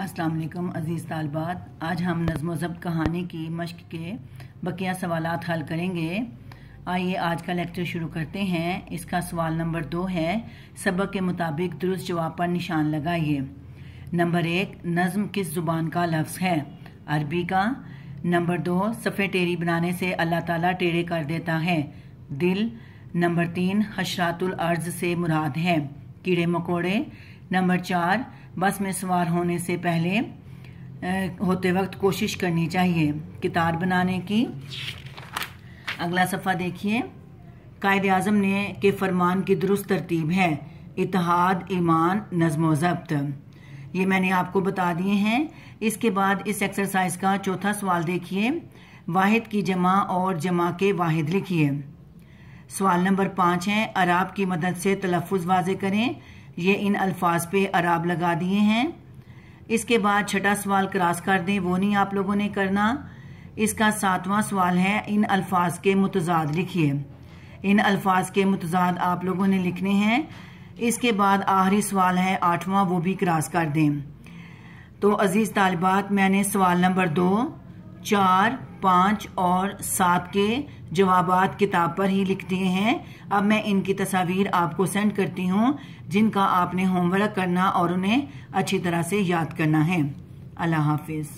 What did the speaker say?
अस्सलाम वालेकुम अज़ीज़ तालबात आज हम नज़म ज़ब्त कहानी की मश्क के बकिया सवाल हल करेंगे आइए आज का लेक्चर शुरू करते हैं इसका सवाल नंबर दो है सबक के मुताबिक दुरुस्त जवाब पर निशान लगाइए नंबर एक नज़म किस ज़ुबान का लफ्ज़ है अरबी का नंबर दो सफ़े टेरी बनाने से अल्लाह ताला टेढ़े कर देता है दिल नंबर तीन हशरातुल अर्ज से मुराद है कीड़े मकोड़े नंबर चार बस में सवार होने से पहले होते वक्त कोशिश करनी चाहिए कितार बनाने की अगला सफ़ा देखिए कायद अजम ने के फरमान की दुरुस्त तरतीब है इतिहाद ईमान नज्म ज़ब्त ये मैंने आपको बता दिए हैं इसके बाद इस एक्सरसाइज का चौथा सवाल देखिए वाहिद की जमा और जमा के वाहिद लिखिए सवाल नंबर पाँच है अराब की मदद से तलफ़ वाज करें ये इन अल्फाज पे अराब लगा दिए हैं इसके बाद छठा सवाल क्रॉस कर दें वो नहीं आप लोगों ने करना इसका सातवां सवाल है इन अल्फाज के मुतजाद लिखिए इन अल्फाज के मुतजाद आप लोगों ने लिखने हैं इसके बाद आखिरी सवाल है आठवां वो भी क्रॉस कर दें तो अज़ीज़ तालबात मैंने सवाल नंबर दो चार पाँच और सात के जवाब किताब पर ही लिख दिए हैं अब मैं इनकी तस्वीर आपको सेंड करती हूँ जिनका आपने होमवर्क करना और उन्हें अच्छी तरह से याद करना है अल्लाह हाफिज